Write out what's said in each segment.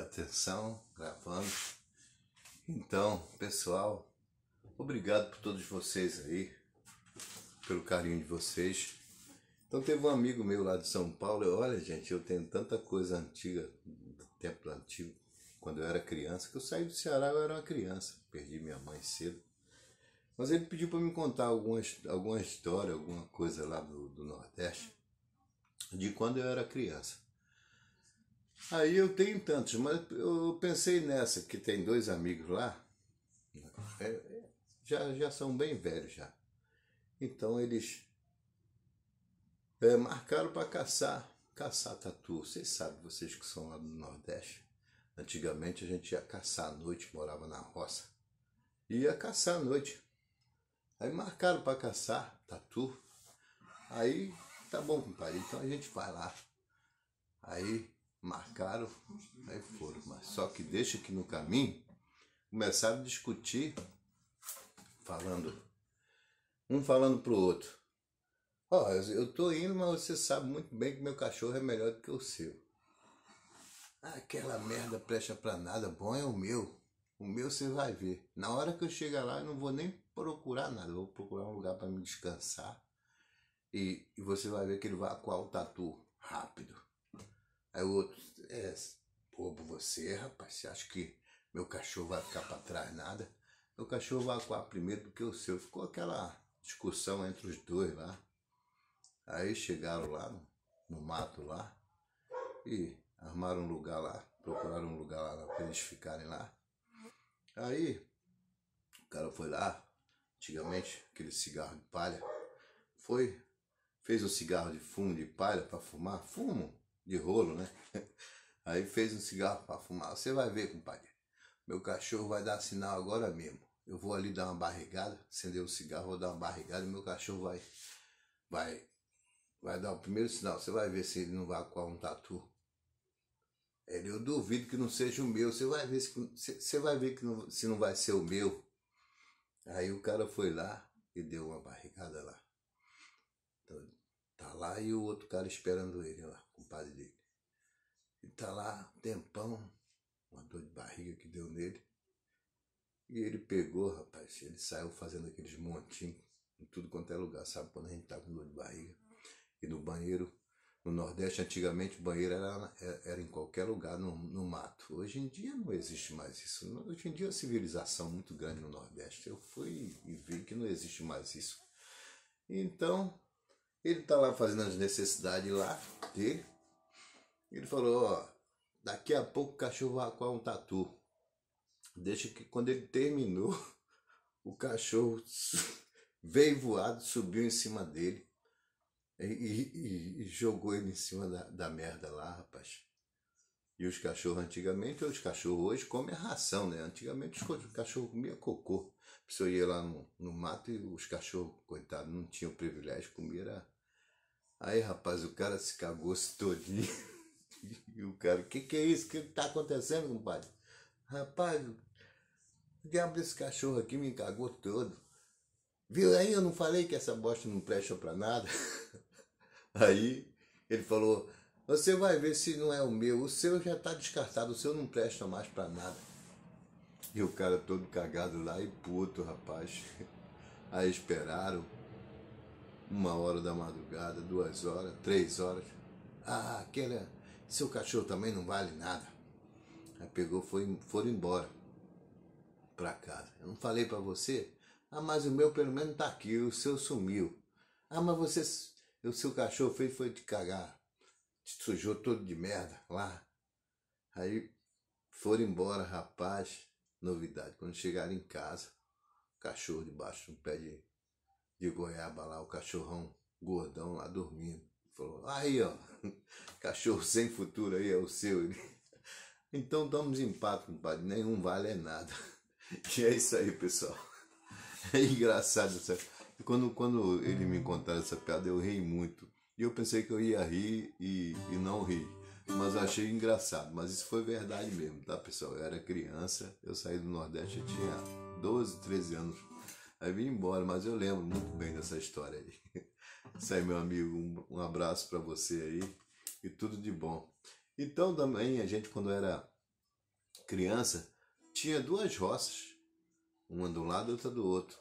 atenção, gravando. Então, pessoal, obrigado por todos vocês aí, pelo carinho de vocês. Então teve um amigo meu lá de São Paulo, eu, olha gente, eu tenho tanta coisa antiga, do tempo antigo, quando eu era criança, que eu saí do Ceará, eu era uma criança, perdi minha mãe cedo. Mas ele pediu para me contar algumas, alguma história, alguma coisa lá do, do Nordeste, de quando eu era criança. Aí eu tenho tantos, mas eu pensei nessa, que tem dois amigos lá, é, já, já são bem velhos já. Então eles é, marcaram para caçar, caçar tatu. Vocês sabem, vocês que são lá do Nordeste, antigamente a gente ia caçar à noite, morava na roça. Ia caçar à noite. Aí marcaram para caçar tatu. Aí tá bom, compadre, então a gente vai lá. Aí marcaram aí foram. Mas só que deixa que no caminho começaram a discutir, falando, um falando pro outro. Ó, oh, eu tô indo, mas você sabe muito bem que meu cachorro é melhor do que o seu. Aquela merda presta pra nada, bom é o meu. O meu você vai ver. Na hora que eu chegar lá, eu não vou nem procurar nada. Eu vou procurar um lugar para me descansar. E, e, você vai ver que ele vai coar o tatu rápido. Aí o outro, é, bobo você, rapaz, você acha que meu cachorro vai ficar para trás nada? Meu cachorro vai acuar primeiro do que o seu. Ficou aquela discussão entre os dois lá. Aí chegaram lá no, no mato lá e armaram um lugar lá, procuraram um lugar lá para eles ficarem lá. Aí o cara foi lá, antigamente aquele cigarro de palha, foi, fez um cigarro de fumo de palha para fumar, fumo, de rolo, né? Aí fez um cigarro para fumar. Você vai ver, compadre. Meu cachorro vai dar sinal agora mesmo. Eu vou ali dar uma barrigada, acender o cigarro, vou dar uma barrigada e meu cachorro vai vai vai dar o primeiro sinal. Você vai ver se ele não vai coar um tatu. Ele, eu duvido que não seja o meu. Você vai ver se você vai ver que não, se não vai ser o meu. Aí o cara foi lá e deu uma barrigada lá. Então, tá lá e o outro cara esperando ele lá padre dele. Ele tá lá, um tempão, uma dor de barriga que deu nele. E ele pegou, rapaz, ele saiu fazendo aqueles montinhos em tudo quanto é lugar, sabe? Quando a gente tá com dor de barriga. E no banheiro, no Nordeste, antigamente, o banheiro era, era em qualquer lugar, no, no mato. Hoje em dia não existe mais isso. Hoje em dia é uma civilização muito grande no Nordeste. Eu fui e vi que não existe mais isso. Então, ele está lá fazendo as necessidades lá dele. Ele falou, ó, daqui a pouco o cachorro vai coar um tatu. Deixa que quando ele terminou, o cachorro veio voado, subiu em cima dele e, e, e jogou ele em cima da, da merda lá, rapaz. E os cachorros antigamente, os cachorros hoje comem a ração, né? Antigamente os cachorros comiam cocô. A pessoa ia lá no, no mato e os cachorros, coitados, não tinham privilégio, comiam Aí, rapaz, o cara se cagou-se todinho. E o cara, o que, que é isso? O que, está tá acontecendo, compadre? Rapaz, o diabo desse cachorro aqui me cagou todo. Viu aí? Eu não falei que essa bosta não presta pra nada. Aí ele falou: Você vai ver se não é o meu. O seu já tá descartado, o seu não presta mais pra nada. E o cara todo cagado lá e puto, rapaz. Aí esperaram uma hora da madrugada, duas horas, três horas. Ah, aquela, seu cachorro também não vale nada. Aí pegou, foi, foram embora para casa. Eu não falei para você? Ah, mas o meu pelo menos tá aqui, o seu sumiu. Ah, mas você, o seu cachorro fez foi te cagar. Te sujou todo de merda lá. Aí foram embora, rapaz. Novidade, quando chegaram em casa, cachorro debaixo de um pé de de goiaba lá, o cachorrão gordão lá dormindo. Falou, aí ó, cachorro sem futuro aí é o seu. Ele... Então damos empate, compadre, nenhum vale é nada. E é isso aí, pessoal. É engraçado essa. Quando, quando ele me contaram essa piada, eu ri muito. E eu pensei que eu ia rir e, e não ri. Mas achei engraçado. Mas isso foi verdade mesmo, tá, pessoal? Eu era criança, eu saí do Nordeste, eu tinha 12, 13 anos Aí vim embora, mas eu lembro muito bem dessa história aí. Isso aí, meu amigo, um, abraço para você aí e tudo de bom. Então, também a gente, quando era criança, tinha duas roças, uma de um lado e outra do outro.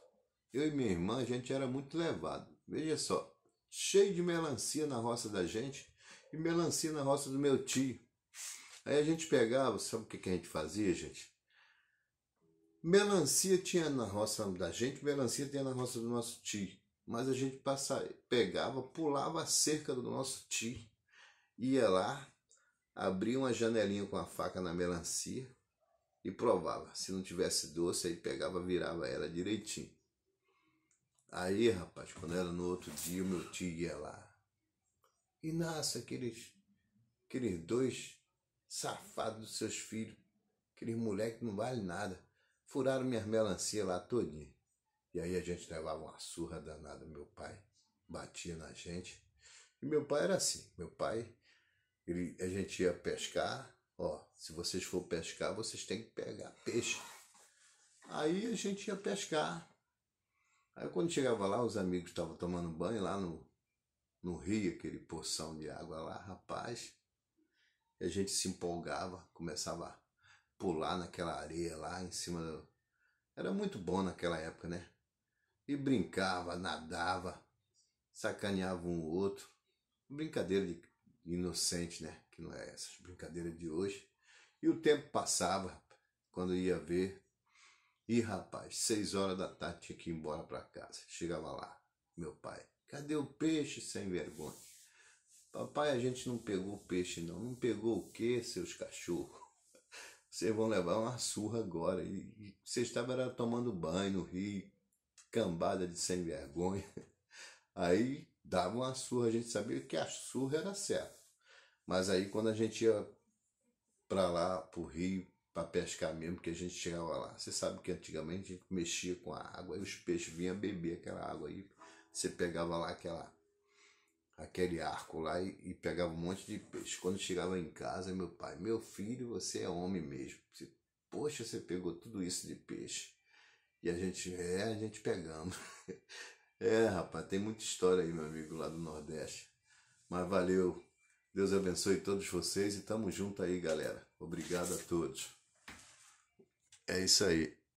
Eu e minha irmã, a gente era muito levado. Veja só, cheio de melancia na roça da gente e melancia na roça do meu tio. Aí a gente pegava, sabe o que, que a gente fazia, gente? Melancia tinha na roça da gente, melancia tinha na roça do nosso tio. Mas a gente passava, pegava, pulava a cerca do nosso tio, ia lá, abria uma janelinha com a faca na melancia e provava. Se não tivesse doce, aí pegava, virava ela direitinho. Aí, rapaz, quando era no outro dia, o meu tio ia lá. E nasce aqueles, aqueles dois safados dos seus filhos, aqueles moleques que não vale nada. Furaram minhas melancia lá todinha. E aí a gente levava uma surra danada. Meu pai batia na gente. E meu pai era assim. Meu pai, ele, a gente ia pescar. Ó, se vocês for pescar, vocês têm que pegar peixe. Aí a gente ia pescar. Aí quando chegava lá, os amigos estavam tomando banho lá no, no rio, aquele poção de água lá, rapaz. E a gente se empolgava, começava pular naquela areia lá em cima do... Era muito bom naquela época, né? E brincava, nadava, sacaneava um outro. Brincadeira de inocente, né? Que não é essas brincadeiras de hoje. E o tempo passava, quando ia ver. E rapaz, seis horas da tarde tinha que ir embora para casa. Chegava lá, meu pai. Cadê o peixe sem vergonha? Papai, a gente não pegou o peixe, não. Não pegou o quê, seus cachorros? vocês vão levar uma surra agora. E vocês estavam tomando banho no rio, cambada de sem vergonha. Aí dava uma surra, a gente sabia que a surra era certa. Mas aí quando a gente ia para lá, para o rio, para pescar mesmo, que a gente chegava lá. Você sabe que antigamente a gente mexia com a água, e os peixes vinham beber aquela água aí. Você pegava lá aquela aquele arco lá e, e, pegava um monte de peixe. Quando chegava em casa, meu pai, meu filho, você é homem mesmo. Você, Poxa, você pegou tudo isso de peixe. E a gente, é, a gente pegamos. é, rapaz, tem muita história aí, meu amigo, lá do Nordeste. Mas valeu. Deus abençoe todos vocês e tamo junto aí, galera. Obrigado a todos. É isso aí.